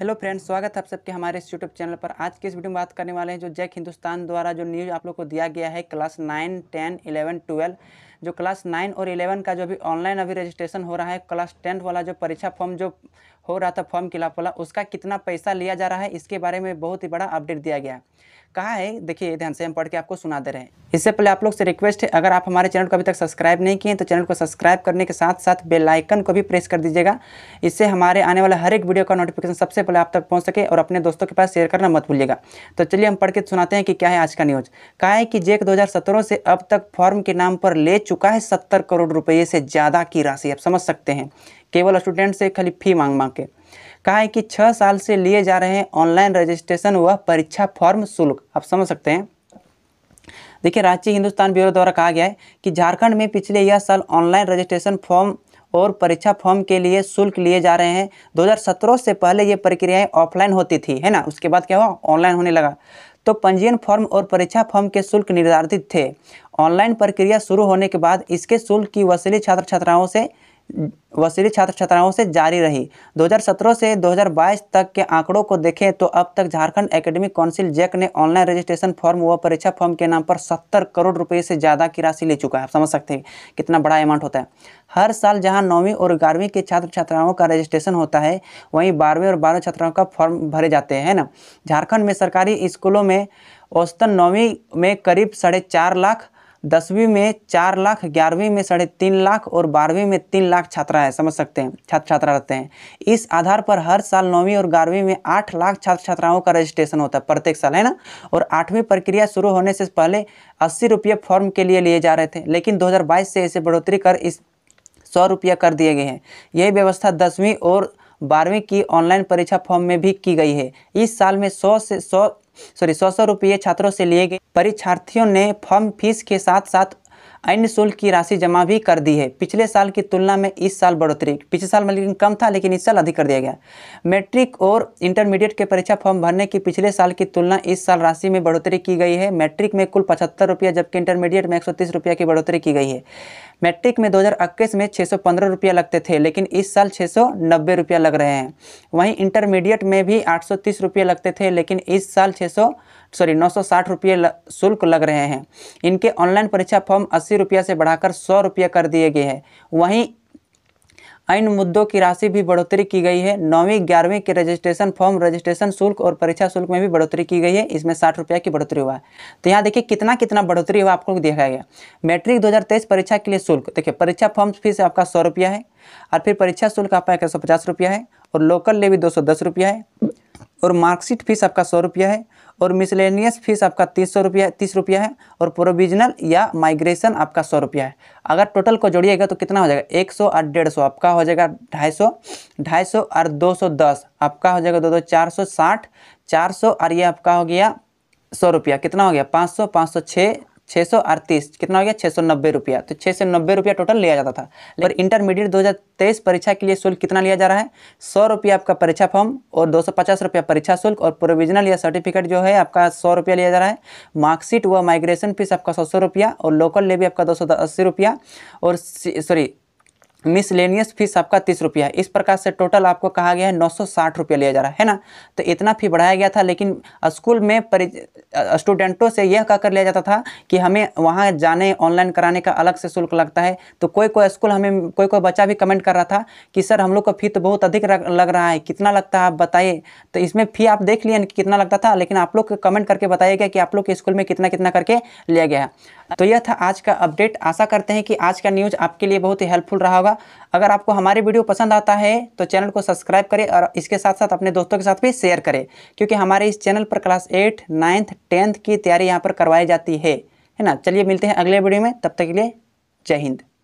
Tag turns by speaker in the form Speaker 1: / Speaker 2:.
Speaker 1: hello friends स्वागत है आप सबके हमारे इस यूट्यूब चैनल पर आज की इस वीडियो में बात करने वाले हैं जो जैक हिंदुस्तान द्वारा जो न्यूज़ आप लोग को दिया गया है class nine ten eleven twelve जो क्लास नाइन और इलेवन का जो भी ऑनलाइन अभी रजिस्ट्रेशन हो रहा है क्लास टेंथ वाला जो परीक्षा फॉर्म जो हो रहा था फॉर्म खिलाफ वाला उसका कितना पैसा लिया जा रहा है इसके बारे में बहुत ही बड़ा अपडेट दिया गया कहा है देखिए ध्यान से हम पढ़ के आपको सुना दे रहे हैं इससे पहले आप लोग से रिक्वेस्ट है अगर आप हमारे चैनल को अभी तक सब्सक्राइब नहीं किए तो चैनल को सब्सक्राइब करने के साथ साथ बेल आइकन को भी प्रेस कर दीजिएगा इससे हमारे आने वाले हर एक वीडियो का नोटिफिकेशन सबसे पहले आप तक पहुंच सके और अपने दोस्तों के पास शेयर करना मत भूलिएगा तो चलिए हम पढ़ के सुनाते हैं कि क्या है आज का न्यूज़ कहा है कि जेक दो से अब तक फॉर्म के नाम पर ले चुका है सत्तर करोड़ रुपये से ज़्यादा की राशि आप समझ सकते हैं केवल स्टूडेंट से खाली फी मांग मांग के कहा है कि छः साल से लिए जा रहे हैं ऑनलाइन रजिस्ट्रेशन व परीक्षा फॉर्म शुल्क आप समझ सकते हैं देखिए रांची हिंदुस्तान ब्यूरो द्वारा कहा गया है कि झारखंड में पिछले यह साल ऑनलाइन रजिस्ट्रेशन फॉर्म और परीक्षा फॉर्म के लिए शुल्क लिए जा रहे हैं 2017 से पहले ये प्रक्रियाएं ऑफलाइन होती थी है ना उसके बाद क्या हुआ ऑनलाइन होने लगा तो पंजीयन फॉर्म और परीक्षा फॉर्म के शुल्क निर्धारित थे ऑनलाइन प्रक्रिया शुरू होने के बाद इसके शुल्क की वसूली छात्र छात्राओं से वसूली छात्र छात्राओं से जारी रही 2017 से 2022 तक के आंकड़ों को देखें तो अब तक झारखंड एकेडमिक काउंसिल जैक ने ऑनलाइन रजिस्ट्रेशन फॉर्म व परीक्षा फॉर्म के नाम पर 70 करोड़ रुपए से ज़्यादा की राशि ले चुका है आप समझ सकते हैं कितना बड़ा अमाउंट होता है हर साल जहां नौवीं और ग्यारहवीं के छात्र छात्राओं का रजिस्ट्रेशन होता है वहीं बारहवीं और बारहवीं छात्राओं का फॉर्म भरे जाते हैं ना झारखंड में सरकारी स्कूलों में औसतन नौवीं में करीब साढ़े लाख दसवीं में चार लाख ग्यारहवीं में साढ़े तीन लाख और बारहवीं में तीन लाख छात्रा है समझ सकते हैं छात्र छात्रा रहते हैं इस आधार पर हर साल नौवीं और ग्यारहवीं में आठ लाख छात्र छात्राओं का रजिस्ट्रेशन होता है प्रत्येक साल है ना और आठवीं प्रक्रिया शुरू होने से पहले अस्सी रुपये फॉर्म के लिए लिए जा रहे थे लेकिन दो से इसे बढ़ोतरी कर इस सौ रुपया कर दिए गए हैं यही व्यवस्था दसवीं और बारहवीं की ऑनलाइन परीक्षा फॉर्म में भी की गई है इस साल में सौ से सौ सॉरी सौ सौ रुपये छात्रों से लिए गए परीक्षार्थियों ने फॉर्म फीस के साथ साथ अन्य शुल्क की राशि जमा भी कर दी है पिछले साल की तुलना में इस साल बढ़ोतरी पिछले साल में लेकिन कम था लेकिन इस साल अधिक कर दिया गया मैट्रिक और इंटरमीडिएट के परीक्षा फॉर्म भरने की पिछले साल की तुलना इस साल राशि में बढ़ोतरी की गई है मैट्रिक में कुल पचहत्तर रुपया जबकि इंटरमीडिएट में एक सौ की बढ़ोतरी की गई है मैट्रिक में 2021 में छः सौ लगते थे लेकिन इस साल छः सौ लग रहे हैं वहीं इंटरमीडिएट में भी आठ सौ लगते थे लेकिन इस साल छः सॉरी नौ सौ साठ रुपये शुल्क लग रहे हैं इनके ऑनलाइन परीक्षा फॉर्म अस्सी रुपया से बढ़ाकर सौ रुपया कर दिए गए हैं वहीं अन्य मुद्दों की राशि भी बढ़ोतरी की गई है नौवीं ग्यारहवीं के रजिस्ट्रेशन फॉर्म रजिस्ट्रेशन शुल्क और परीक्षा शुल्क में भी बढ़ोतरी की गई है इसमें साठ रुपया की बढ़ोतरी हुआ है तो यहाँ देखिए कितना कितना बढ़ोतरी हुआ आपको देखा गया मैट्रिक दो परीक्षा के लिए शुल्क देखिए परीक्षा फॉर्म फीस आपका सौ रुपया है और फिर परीक्षा शुल्क आपका एक सौ पचास रुपया है और लोकल लेवी दो सौ दस रुपया है और मार्कशीट फीस आपका सौ रुपया है और मिसलेनियस फीस आपका तीस सौ रुपया तीस रुपया है और प्रोविजनल या माइग्रेशन आपका सौ रुपया है अगर टोटल को जोड़िएगा तो कितना हो जाएगा एक सौ और डेढ़ सौ आपका हो जाएगा ढाई सौ ढाई सौ और दो सौ दस आपका हो जाएगा दो दो चार सौ साठ चार सौ और ये आपका हो गया सौ रुपया कितना हो गया पाँच सौ पाँच सौ छः छः सौ अड़तीस कितना हो गया छः सौ नब्बे रुपया तो छः सौ नब्बे रुपया टोटल लिया जाता था और इंटरमीडिएट दो परीक्षा के लिए शुल्क कितना लिया जा रहा है सौ रुपया आपका परीक्षा फॉर्म और दो सौ पचास रुपया परीक्षा शुल्क और प्रोविजनल या सर्टिफिकेट जो है आपका सौ रुपया लिया जा रहा है मार्कशीट व माइग्रेशन फीस आपका सौ सौ रुपया और लोकल लेवी आपका दो सौ अस्सी रुपया और सॉरी मिसलेनियस फीस आपका तीस रुपया है इस प्रकार से टोटल आपको कहा गया है नौ सौ साठ रुपया लिया जा रहा है ना तो इतना फी बढ़ाया गया था लेकिन स्कूल में परि स्टूडेंटों से यह कहकर लिया जाता था कि हमें वहाँ जाने ऑनलाइन कराने का अलग से शुल्क लगता है तो कोई कोई स्कूल हमें कोई कोई बच्चा भी कमेंट कर रहा था कि सर हम लोग का फी तो बहुत अधिक लग रहा है कितना लगता है आप बताइए तो इसमें फ़ी आप देख लिए कितना लगता था लेकिन आप लोग कमेंट करके बताइएगा कि आप लोग के स्कूल में कितना कितना करके लिया गया तो यह था आज का अपडेट आशा करते हैं कि आज का न्यूज़ आपके लिए बहुत ही हेल्पफुल रहा होगा होगा अगर आपको हमारे वीडियो पसंद आता है तो चैनल को सब्सक्राइब करें और इसके साथ साथ अपने दोस्तों के साथ भी शेयर करें क्योंकि हमारे इस चैनल पर क्लास एट नाइन्थ टेंथ की तैयारी यहाँ पर करवाई जाती है है ना चलिए मिलते हैं अगले वीडियो में तब तक के लिए जय हिंद